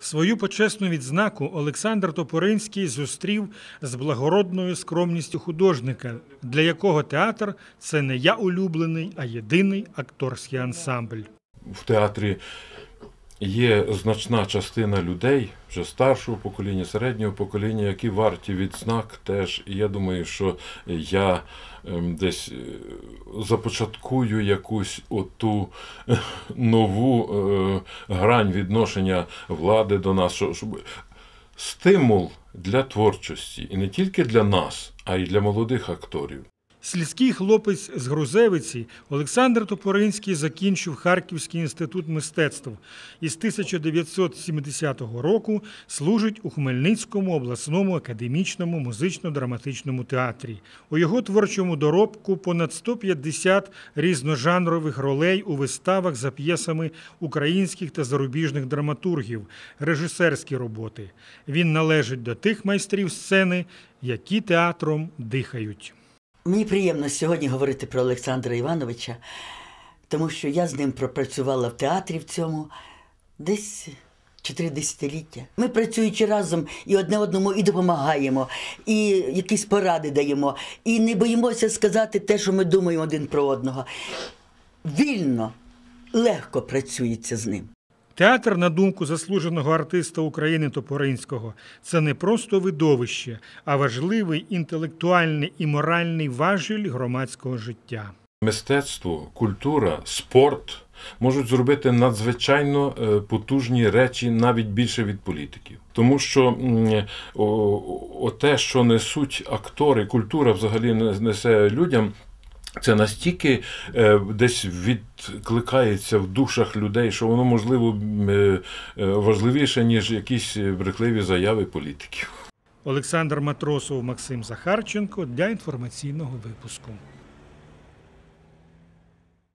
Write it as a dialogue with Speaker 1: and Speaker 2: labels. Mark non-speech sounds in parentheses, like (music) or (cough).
Speaker 1: Свою почесну відзнаку Олександр Топоринський зустрів з благородною скромністю художника, для якого театр це не я улюблений, а єдиний акторський ансамбль.
Speaker 2: В театрі є значна частина людей, вже старшого покоління, середнього покоління, які варті відзнак теж. І я думаю, що я ем, десь е, започаткую якусь оту (laughs) нову е, грань відношення влади до нас, щоб стимул для творчості і не тільки для нас, а й для молодих акторів.
Speaker 1: Слідський хлопець з Грузевиці Олександр Топоринський закінчив Харківський інститут мистецтв і з 1970 року служить у Хмельницькому обласному академічному музично-драматичному театрі. У його творчому доробку понад 150 різножанрових ролей у виставах за п'єсами українських та зарубіжних драматургів, режисерські роботи. Він належить до тих майстрів сцени,
Speaker 3: які театром дихають. Мені приємно сьогодні говорити про Олександра Івановича, тому що я з ним пропрацювала в театрі в цьому десь чотири десятиліття. Ми працюючи разом і одне одному і допомагаємо, і якісь поради даємо, і не боїмося сказати те, що ми думаємо один про одного. Вільно, легко працюється з ним. Театр, на
Speaker 1: думку заслуженого артиста України Топоринського, це не просто видовище, а важливий інтелектуальний і моральний важіль громадського життя.
Speaker 2: Мистецтво, культура, спорт можуть зробити надзвичайно е, потужні речі навіть більше від політиків, тому що о, о, те, що несуть актори, культура взагалі несе людям, це настільки е, десь відкликається в душах людей, що воно можливо е, е, важливіше ніж якісь брехливі заяви політиків.
Speaker 1: Олександр Матросов, Максим Захарченко для інформаційного випуску.